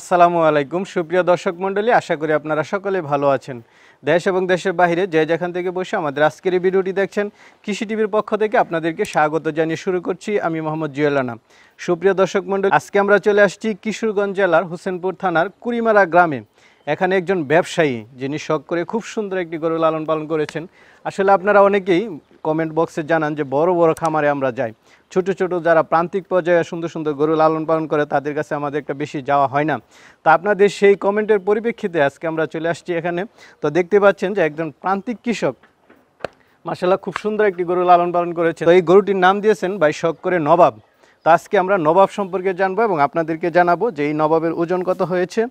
আসসালামু আলাইকুম সুপ্রিয় দর্শক মন্ডলী আশা করি আপনারা সকলে ভালো আছেন দেশ এবং দেশের বাহিরে যে যেখান থেকে বসে আমাদের আজকের এই ভিডিওটি দেখছেন কৃষি টিভির পক্ষ থেকে আপনাদেরকে স্বাগত জানিয়ে শুরু করছি আমি মোহাম্মদ জুয়েলানা সুপ্রিয় দর্শক মন্ডলী আজকে আমরা চলে আসছি কিশোরগঞ্জ জেলার হোসেনপুর থানার কুড়িমারা গ্রামে এখানে একজন ব্যবসায়ী যিনি শখ করে খুব সুন্দর একটি গরু লালন পালন করেছেন আসলে আপনারা অনেকেই কমেন্ট বক্সে জানান যে বড় বড় খামারে আমরা যাই ছোট ছোট যারা প্রান্তিক পর্যায়ে সুন্দর সুন্দর গরু লালন পালন করে তাদের কাছে আমাদের একটা বেশি যাওয়া হয় না তা আপনাদের সেই কমেন্টের পরিপ্রেক্ষিতে আজকে আমরা চলে আসছি এখানে তো দেখতে পাচ্ছেন যে একজন প্রান্তিক কৃষক মাসাল্লাহ খুব সুন্দর একটি গরু লালন পালন করেছে তো এই গরুটির নাম দিয়েছেন ভাই শখ করে নবাব তো আজকে আমরা নবাব সম্পর্কে জানবো এবং আপনাদেরকে জানাবো যে এই নবাবের ওজন কত হয়েছে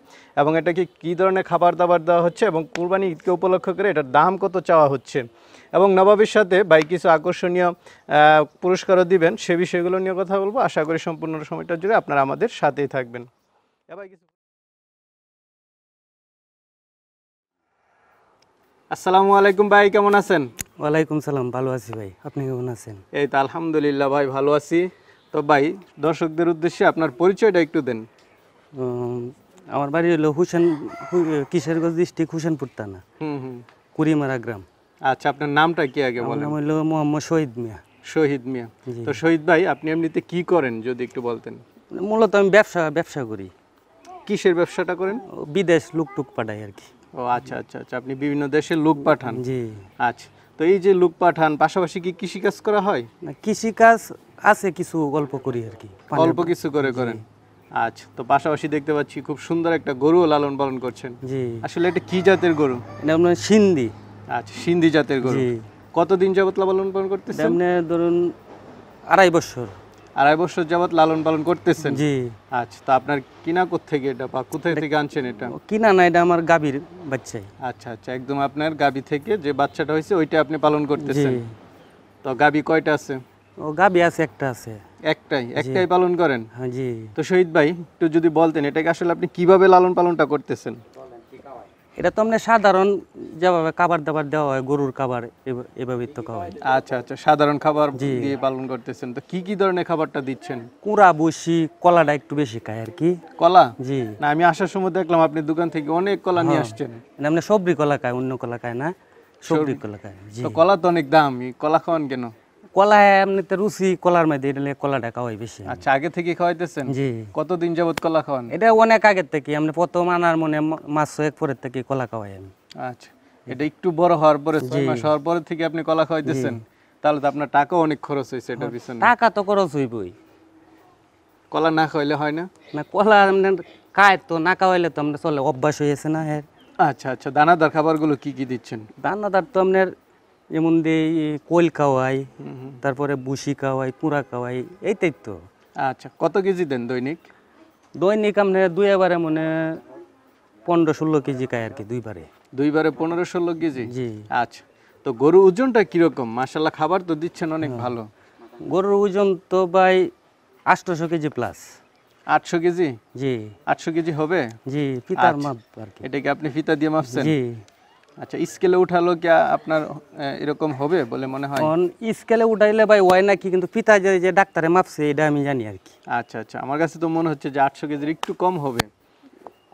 এবং এটাকে কী ধরনের খাবার দাবার দেওয়া হচ্ছে এবং কুরবানি ঈদকে উপলক্ষ করে এটার দাম কত চাওয়া হচ্ছে এবং নবাবের সাথে ভাই কিছু আকর্ষণীয় পুরস্কারও দিবেন সে বিষয়গুলো নিয়ে কথা বলবো আশা করি সম্পূর্ণ সময়টা জুড়ে আপনারা আমাদের সাথেই থাকবেন আসসালামু আলাইকুম ভাই কেমন আছেন ওয়ালাইকুম সালাম ভালো আছি ভাই আপনি কেমন আছেন এই তো আলহামদুলিল্লাহ ভাই ভালো আছি তো ভাই দর্শকদের উদ্দেশ্যে আপনার পরিচয়টা একটু দেন আমার বাড়ি হলো হুসেন কিশোরগঞ্জ ডিস্ট্রিক্ট হুসেনপুর থানা কুড়িমারা গ্রাম আচ্ছা আপনার নামটা কি আগে বলেন নাম হলো মোহাম্মদ শহীদ মিয়া শহীদ মিয়া তো শহীদ ভাই আপনি এমনিতে কি করেন যদি একটু বলতেন মূলত আমি ব্যবসা ব্যবসা করি কিসের ব্যবসাটা করেন বিদেশ লুক টুক পাঠাই আর কি ও আচ্ছা আচ্ছা আচ্ছা আপনি বিভিন্ন দেশে লোক পাঠান জি আচ্ছা তো এই যে লোক পাঠান পাশাপাশি কি কৃষিকাজ করা হয় না কৃষিকাজ আছে কিছু গল্প করি আর কি অল্প কিছু করে করেন আচ্ছা তো পাশাপাশি দেখতে পাচ্ছি খুব সুন্দর একটা গরু লালন পালন করছেন জি আসলে এটা কি জাতের গরু এটা সিন্ধি আচ্ছা সিন্ধি জাতের গরু কতদিন যাবত লালন পালন করতেছেন আপনি ধরুন আড়াই বছর আড়াই বছর যাবত লালন পালন করতেছেন জি আচ্ছা তো আপনার কিনা থেকে এটা বা কোথায় থেকে আনছেন এটা কিনা না এটা আমার গাভীর বাচ্চা আচ্ছা আচ্ছা একদম আপনার গাভী থেকে যে বাচ্চাটা হয়েছে ওইটা আপনি পালন করতেছেন তো গাভী কয়টা আছে ও গাবি আছে একটা আছে একটাই একটাই পালন করেন হ্যাঁ জি তো শহীদ ভাই একটু যদি বলতেন এটাকে আসলে আপনি কিভাবে লালন পালনটা করতেছেন এটা তো আমরা সাধারণ যেভাবে খাবার দাবার দেওয়া হয় গরুর খাবার এভাবেই তো খাওয়া হয় আচ্ছা আচ্ছা সাধারণ খাবার দিয়ে পালন করতেছেন তো কি কি ধরনের খাবারটা দিচ্ছেন কুড়া বসি কলাটা একটু বেশি খায় আর কি কলা জি না আমি আসার সময় দেখলাম আপনি দোকান থেকে অনেক কলা নিয়ে হ্যাঁ। আসছেন আমরা সবরি কলা খাই অন্য কলা খায় না সবরি কলা খায় তো কলা তো অনেক দাম কলা খাওয়ান কেন কলা এমনিতে রুচি কলার মধ্যে এটা কলাটা খাওয়াই বেশি আচ্ছা আগে থেকে খাওয়াইতেছেন জি কতদিন যাবত কলা খাওয়ান এটা অনেক আগের থেকে আমরা প্রথম আনার মনে মাস এক পরের থেকে কলা খাওয়াই আমি আচ্ছা এটা একটু বড় হওয়ার পরে ছয় মাস হওয়ার পরে থেকে আপনি কলা খাওয়াইতেছেন তাহলে তো আপনার টাকা অনেক খরচ হয়েছে এটা পিছনে টাকা তো খরচ হইবই কলা না খাইলে হয় না না কলা খায় তো না খাওয়াইলে তো আমরা চলে অভ্যাস হয়েছে না হ্যাঁ আচ্ছা আচ্ছা দানাদার খাবারগুলো কি কি দিচ্ছেন দানাদার তো আপনার যেমন এই কোল খাওয়াই তারপরে বুসি খাওয়াই কুঁড়া খাওয়াই এইটাই তো আচ্ছা কত কেজি দেন দৈনিক দৈনিক আপনি দুই এবারে মনে পনেরো ষোলো কেজি খাই আর কি দুইবারে দুইবারে পনেরো ষোলো কেজি জি আচ্ছা তো গরুর ওজনটা কীরকম মাসাল্লাহ খাবার তো দিচ্ছেন অনেক হ্যাঁ। ভালো গরুর ওজন তো ভাই আটশোশো কেজি প্লাস আটশো কেজি জি আটশো কেজি হবে জি ফিতার আচ্ছা। মাপ আর কি এটাকে আপনি ফিতা দিয়ে মাপছেন জি আচ্ছা স্কেলে উঠালো কি আপনার এরকম হবে বলে মনে হয় অন স্কেলে উঠাইলে ভাই ওয়াই নাকি কিন্তু পিতা যে যে ডাক্তারে মাপছে এটা আমি জানি আর কি আচ্ছা আচ্ছা আমার কাছে তো মনে হচ্ছে যে আটশো কেজির একটু কম হবে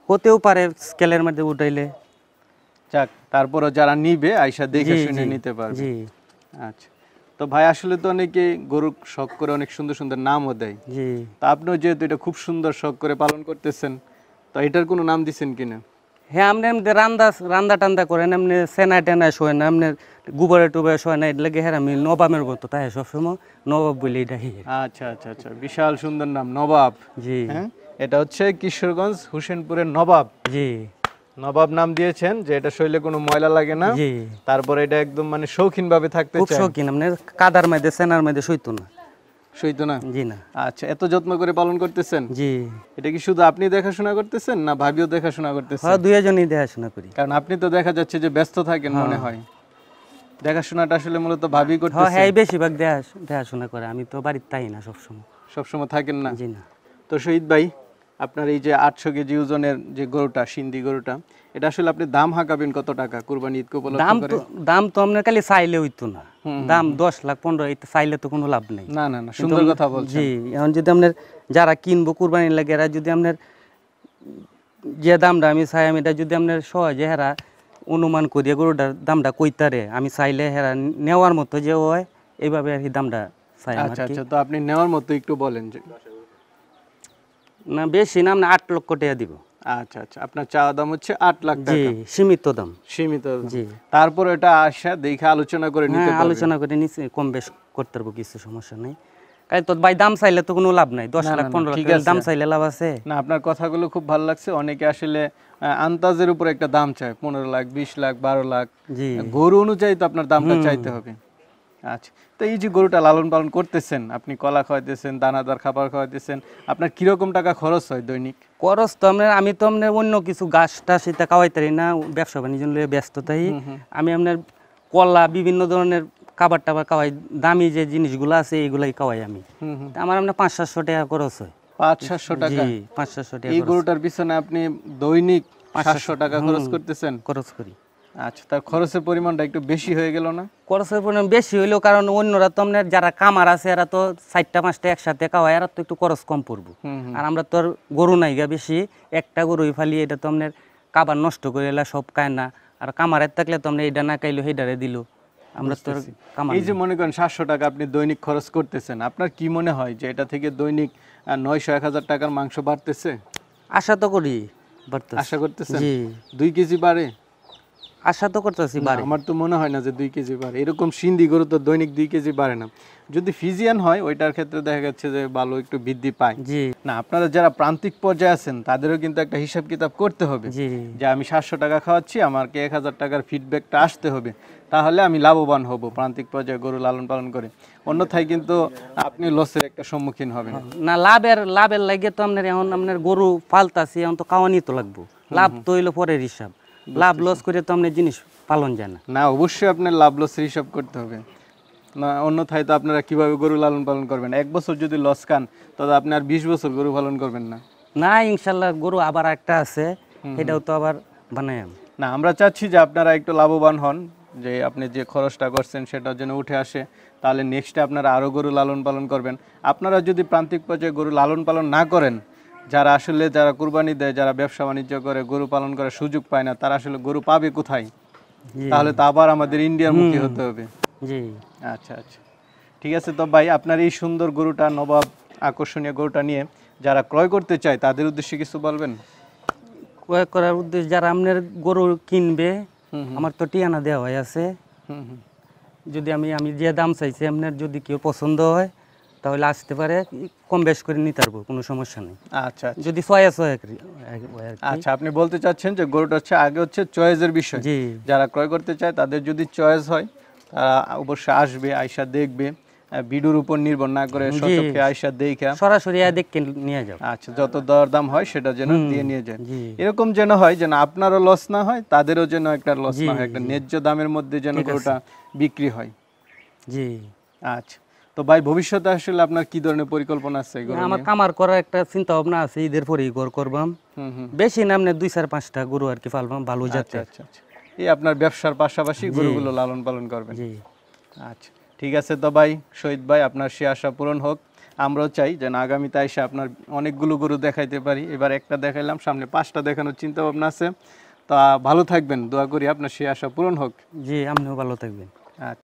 হতেও পারে স্কেলের মধ্যে উঠাইলে যাক তারপরও যারা নিবে আয়শা দেখে শুনে নিতে পারবে জি আচ্ছা তো ভাই আসলে তো অনেকে গরুর শখ করে অনেক সুন্দর সুন্দর নামও দেয় জি তা আপনিও যেহেতু এটা খুব সুন্দর শখ করে পালন করতেছেন তো এটার কোনো নাম দিছেন কিনা হ্যাঁ আপনি এমনি রান্দা রান্দা টান্দা করেন এমনি সেনা টেনা শোয় না এমনি গুবরে টুবে শোয় না এটা হ্যাঁ আমি নবাবের মতো তাই সবসময় নবাব বলি এটা আচ্ছা আচ্ছা আচ্ছা বিশাল সুন্দর নাম নবাব জি হ্যাঁ, এটা হচ্ছে কিশোরগঞ্জ হুসেনপুরের নবাব জি নবাব নাম দিয়েছেন যে এটা শৈলে কোনো ময়লা লাগে না তারপরে এটা একদম মানে শৌখিন ভাবে থাকতে চায় শৌখিন মানে কাদার মধ্যে সেনার মধ্যে শুইতো না বেশিরভাগ দেখাশোনা করে আমি তো তাই না সবসময় সবসময় থাকেন না তো শহীদ ভাই আপনার এই যে আটশো কেজি ওজনের যে গরুটা সিন্ধি গরুটা এটা আসলে আপনি দাম হাঁকাবেন কত টাকা কোরবানি দাম তো দাম তো আপনার খালি চাইলে হইতো না দাম দশ লাখ পনেরো চাইলে তো কোনো লাভ নেই না না না সুন্দর কথা বলছি জি এখন যদি আপনার যারা কিনবো কুরবানির লাগে এরা যদি আপনার যে দামটা আমি চাই আমি এটা যদি আপনার সহজে হেরা অনুমান করিয়া গরুটার দামটা কইতারে আমি চাইলে হেরা নেওয়ার মতো যে হয় এইভাবে আর কি দামটা চাই আচ্ছা আচ্ছা তো আপনি নেওয়ার মতো একটু বলেন যে না বেশি না আপনি আট লক্ষ টাকা দিব আচ্ছা আচ্ছা আপনার চাওয়া দাম হচ্ছে আট লাখ সীমিত দাম সীমিত জি তারপর এটা আসা দেখে আলোচনা করে নিতে হ্যাঁ, আলোচনা করে কম বেশ করতে পারবো কিছু সমস্যা নেই লাভ নাই দশ লাখ পনেরো লাখ দাম চাইলে লাভ আছে না আপনার কথাগুলো খুব ভালো লাগছে অনেকে আসলে আন্দাজের উপর একটা দাম চায় পনেরো লাখ বিশ লাখ বারো লাখ গরু অনুযায়ী তো আপনার দামটা চাইতে হবে আচ্ছা তো এই যে গরুটা লালন পালন করতেছেন আপনি কলা খাওয়াইতেছেন দানাদার খাবার খাওয়াইতেছেন আপনার কিরকম টাকা খরচ হয় দৈনিক খরচ তো আপনার আমি তো আপনার অন্য কিছু গাছ টাছ এটা খাওয়াইতারি না ব্যবসা বাণিজ্য নিয়ে ব্যস্ততাই আমি আপনার কলা বিভিন্ন ধরনের খাবার টাবার খাওয়াই দামি যে জিনিসগুলো আছে এইগুলাই খাওয়াই আমি আমার আপনার পাঁচ সাতশো টাকা খরচ হয় পাঁচ সাতশো টাকা পাঁচ সাতশো টাকা এই গরুটার পিছনে আপনি দৈনিক পাঁচ সাতশো টাকা খরচ করতেছেন খরচ করি আচ্ছা তার খরচের পরিমাণটা একটু বেশি হয়ে গেল না খরচের পরিমাণ বেশি হইলো কারণ অন্যরা তো আপনার যারা কামার আছে এরা তো চারটা পাঁচটা একসাথে খাওয়ায় এরা তো একটু খরচ কম পড়বো আর আমরা তো আর গরু নাই গা বেশি একটা গরুই ফালি এটা তো আপনার কাবার নষ্ট করে এলা সব খায় না আর কামারের থাকলে তো আমরা এটা না খাইলো হেডারে দিল আমরা তো এই যে মনে করেন সাতশো টাকা আপনি দৈনিক খরচ করতেছেন আপনার কি মনে হয় যে এটা থেকে দৈনিক নয়শো এক হাজার টাকার মাংস বাড়তেছে আশা তো করি আশা করতেছেন দুই কেজি বাড়ে আশা তো করতেছি আমার তো মনে হয় না যে দুই কেজি বাড়ে এরকম সিন্ধি গরু তো দৈনিক দুই কেজি বাড়ে না যদি ফিজিয়ান হয় ওইটার ক্ষেত্রে দেখা যাচ্ছে যে ভালো একটু বৃদ্ধি পায় জি না আপনারা যারা প্রান্তিক পর্যায়ে আছেন তাদেরও কিন্তু একটা হিসাব কিতাব করতে হবে যে আমি সাতশো টাকা খাওয়াচ্ছি আমাকে এক হাজার টাকার ফিডব্যাকটা আসতে হবে তাহলে আমি লাভবান হব প্রান্তিক পর্যায়ে গরু লালন পালন করে অন্যথায় কিন্তু আপনি লসের একটা সম্মুখীন হবেন হ্যাঁ। না লাভের লাভের লাগে তো আপনার এখন আপনার গরু পালতাছি এখন তো কাওয়ানি তো লাগবো লাভ তো হইলো পরের হিসাব লাভ লস করে তো আপনি জিনিস পালন যায় না না অবশ্যই আপনার লাভ লস হিসাব করতে হবে না অন্যথায় তো আপনারা কিভাবে গরু লালন পালন করবেন এক বছর যদি লস খান তাহলে আপনি আর বিশ বছর গরু পালন করবেন না না ইনশাল্লাহ গরু আবার একটা আছে এটাও তো আবার বানায় না আমরা চাচ্ছি যে আপনারা একটু লাভবান হন যে আপনি যে খরচটা করছেন সেটা যেন উঠে আসে তাহলে নেক্সটে আপনারা আরও গরু লালন পালন করবেন আপনারা যদি প্রান্তিক পর্যায়ে গরু লালন পালন না করেন যারা আসলে যারা কুরবানি দেয় যারা ব্যবসা বাণিজ্য করে গরু পালন করে সুযোগ পায় না তারা আসলে গরু পাবে কোথায় তাহলে তো আবার আমাদের ইন্ডিয়ার মুখে হতে হবে আচ্ছা আচ্ছা ঠিক আছে তো ভাই আপনার এই সুন্দর গরুটা নবাব আকর্ষণীয় গরুটা নিয়ে যারা ক্রয় করতে চায় তাদের উদ্দেশ্যে কিছু বলবেন ক্রয় করার উদ্দেশ্যে যারা আপনার গরু কিনবে আমার তো টিয়ানা দেওয়া হয় আছে যদি আমি আমি যে দাম চাইছি আপনার যদি কেউ পছন্দ হয় তাহলে আসতে পারে কম বেশ করে নিতে পারবো কোনো সমস্যা নেই আচ্ছা, আচ্ছা। যদি ছয় ছয় আচ্ছা আপনি বলতে চাচ্ছেন যে গরুটা হচ্ছে আগে হচ্ছে চয়েসের বিষয় জি যারা ক্রয় করতে চায় তাদের যদি চয়েস হয় তারা অবশ্যই আসবে আয়সা দেখবে বিডুর উপর নির্ভর না করে সচক্ষে আয়সা দেখা সরাসরি দেখে নিয়ে যাও আচ্ছা যত দর দাম হয় সেটা যেন দিয়ে নিয়ে যায় এরকম যেন হয় যেন আপনারও লস না হয় তাদেরও যেন একটা লস না হয় একটা ন্যায্য দামের মধ্যে যেন গরুটা বিক্রি হয় জি আচ্ছা তো ভাই ভবিষ্যতে আসলে আপনার কি ধরনের পরিকল্পনা আছে আমার কামার করার একটা চিন্তা ভাবনা আছে ঈদের পরেই গড় করবাম বেশি নামনে দুই চার পাঁচটা গরু আর কি পালবাম ভালো যাচ্ছে আচ্ছা, আচ্ছা। এই আপনার ব্যবসার পাশাপাশি গরুগুলো লালন পালন করবেন আচ্ছা ঠিক আছে তো ভাই শহীদ ভাই আপনার সে আশা পূরণ হোক আমরাও চাই যেন আগামীতে এসে আপনার অনেকগুলো গরু দেখাইতে পারি এবার একটা দেখাইলাম সামনে পাঁচটা দেখানোর চিন্তা ভাবনা আছে তা ভালো থাকবেন দোয়া করি আপনার সে আশা পূরণ হোক জি আপনিও ভালো থাকবেন আচ্ছা